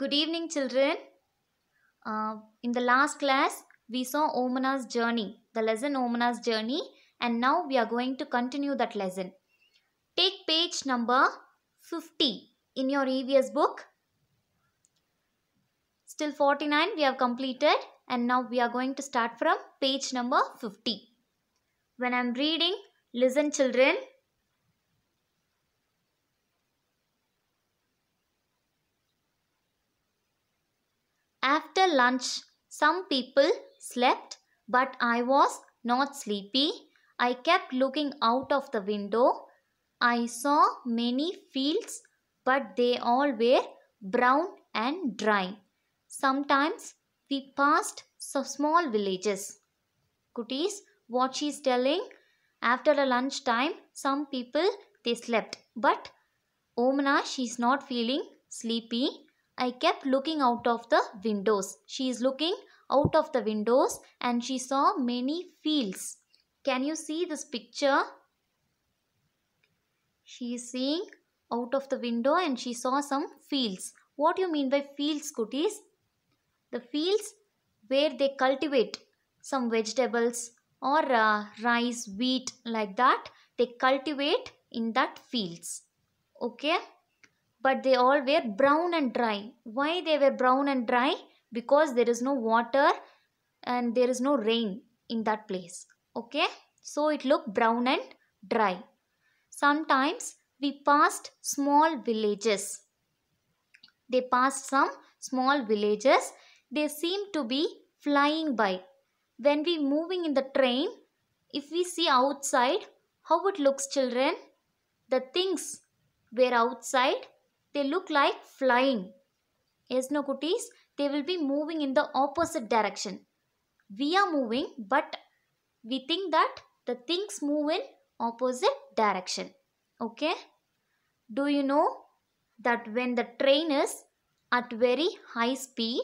Good evening, children. Uh, in the last class, we saw Omana's journey, the lesson Omana's journey, and now we are going to continue that lesson. Take page number 50 in your EVS book. Still 49 we have completed and now we are going to start from page number 50. When I am reading, listen children. After lunch, some people slept, but I was not sleepy. I kept looking out of the window. I saw many fields, but they all were brown and dry. Sometimes we passed some small villages. Kutis, what she's telling, after a lunch time, some people they slept, but Omna is not feeling sleepy. I kept looking out of the windows. She is looking out of the windows and she saw many fields. Can you see this picture? She is seeing out of the window and she saw some fields. What do you mean by fields, Kutis? The fields where they cultivate some vegetables or uh, rice, wheat like that. They cultivate in that fields. Okay but they all were brown and dry. Why they were brown and dry? Because there is no water and there is no rain in that place. Okay, so it looked brown and dry. Sometimes we passed small villages. They passed some small villages. They seemed to be flying by. When we moving in the train, if we see outside, how it looks children? The things were outside they look like flying. Yes, no, cuties? They will be moving in the opposite direction. We are moving, but we think that the things move in opposite direction. Okay? Do you know that when the train is at very high speed,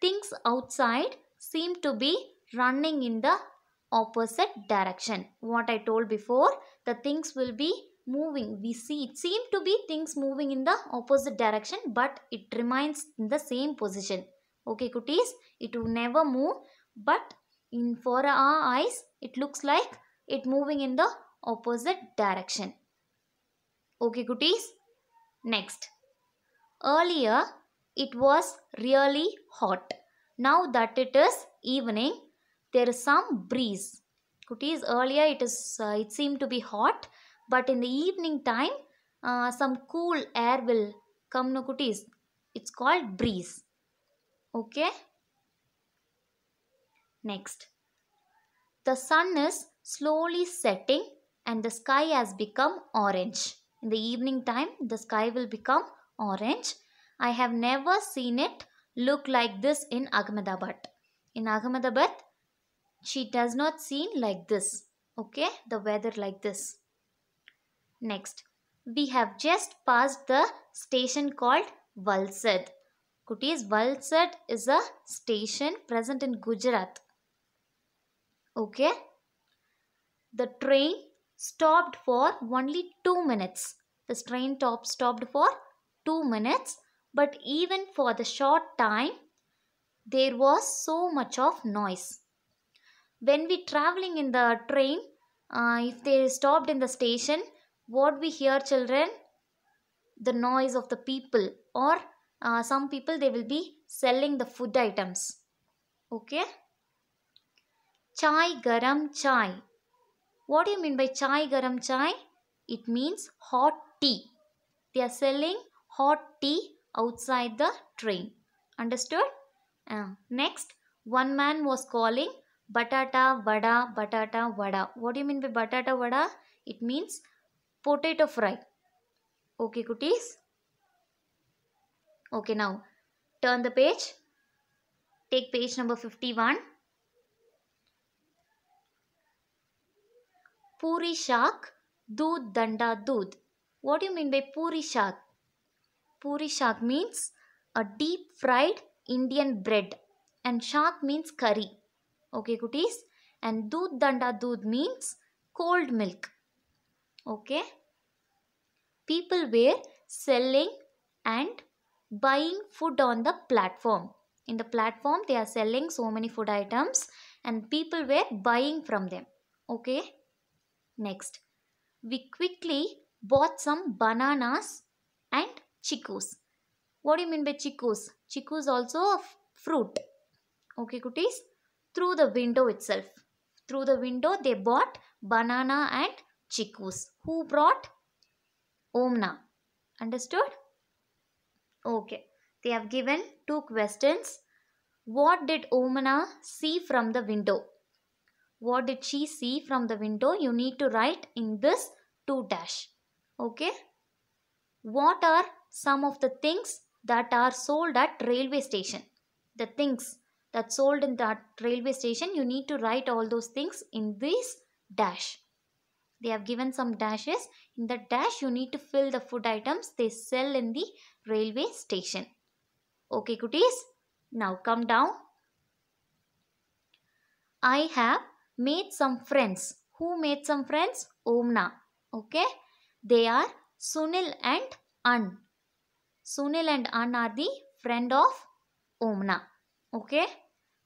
things outside seem to be running in the opposite direction. What I told before, the things will be moving. We see it seem to be things moving in the opposite direction but it remains in the same position. Okay cuties, it will never move but in for our eyes it looks like it moving in the opposite direction. Okay cuties, next. Earlier it was really hot. Now that it is evening, there is some breeze. Cuties, earlier it is uh, it seemed to be hot but in the evening time uh, some cool air will come no kutis it's called breeze okay next the sun is slowly setting and the sky has become orange in the evening time the sky will become orange i have never seen it look like this in ahmedabad in ahmedabad she does not seem like this okay the weather like this Next, we have just passed the station called Valsad. Kutis, Valsad is a station present in Gujarat. Okay. The train stopped for only 2 minutes. This train top stopped for 2 minutes. But even for the short time, there was so much of noise. When we traveling in the train, uh, if they stopped in the station, what we hear children the noise of the people or uh, some people they will be selling the food items okay chai garam chai what do you mean by chai garam chai it means hot tea they are selling hot tea outside the train understood uh, next one man was calling batata vada batata vada what do you mean by batata vada it means potato fry. Okay, cuties. Okay, now turn the page. Take page number 51. Puri shak, dood danda dood. What do you mean by puri shak? Puri shak means a deep fried Indian bread and shak means curry. Okay, cuties. And dood danda dood means cold milk. Okay. People were selling and buying food on the platform. In the platform, they are selling so many food items and people were buying from them. Okay. Next. We quickly bought some bananas and chikus. What do you mean by chikus? Chikus also a fruit. Okay, cuties? Through the window itself. Through the window, they bought banana and Chikus. Who brought? Omna. Understood? Okay. They have given two questions. What did Omna see from the window? What did she see from the window? You need to write in this 2 dash. Okay. What are some of the things that are sold at railway station? The things that sold in that railway station, you need to write all those things in this dash. They have given some dashes. In the dash, you need to fill the food items they sell in the railway station. Okay, goodies. Now come down. I have made some friends. Who made some friends? Omna. Okay. They are Sunil and An. Sunil and An are the friend of Omna. Okay.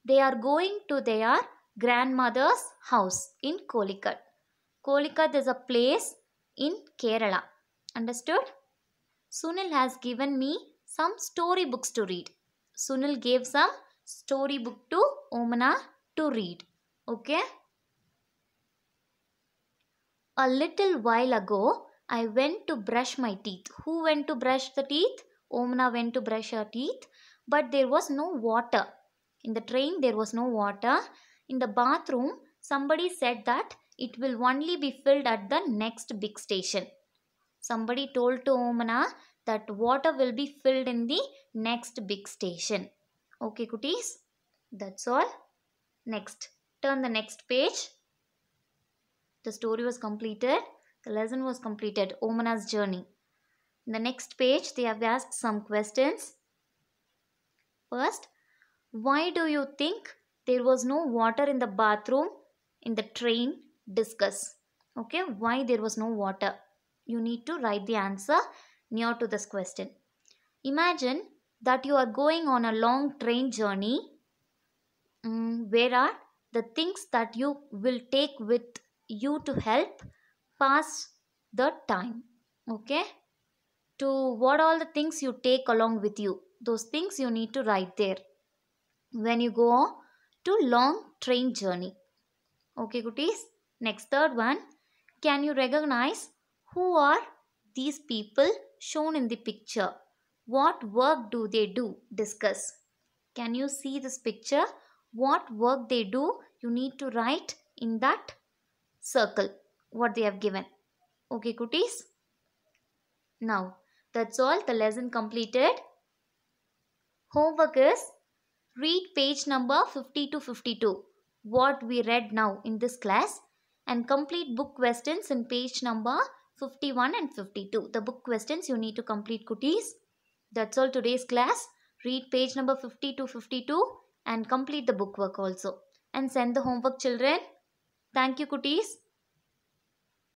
They are going to their grandmother's house in Colicut. Kolika is a place in Kerala. Understood? Sunil has given me some story books to read. Sunil gave some story book to Omana to read. Okay? A little while ago, I went to brush my teeth. Who went to brush the teeth? Omna went to brush her teeth. But there was no water. In the train, there was no water. In the bathroom, somebody said that it will only be filled at the next big station. Somebody told to Omana that water will be filled in the next big station. Okay, cuties? That's all. Next, turn the next page. The story was completed. The lesson was completed. Omana's journey. In the next page, they have asked some questions. First, why do you think there was no water in the bathroom in the train discuss. Okay, why there was no water? You need to write the answer near to this question. Imagine that you are going on a long train journey. Um, where are the things that you will take with you to help pass the time? Okay, to what all the things you take along with you. Those things you need to write there when you go to long train journey. Okay, goodies. Next third one, can you recognize who are these people shown in the picture? What work do they do? Discuss. Can you see this picture? What work they do? You need to write in that circle what they have given. Okay, cuties? Now, that's all. The lesson completed. Homework is read page number 50 to 52. What we read now in this class and complete book questions in page number 51 and 52. The book questions you need to complete cookies. That's all today's class. Read page number 50 to 52 and complete the bookwork also. And send the homework children. Thank you cookies.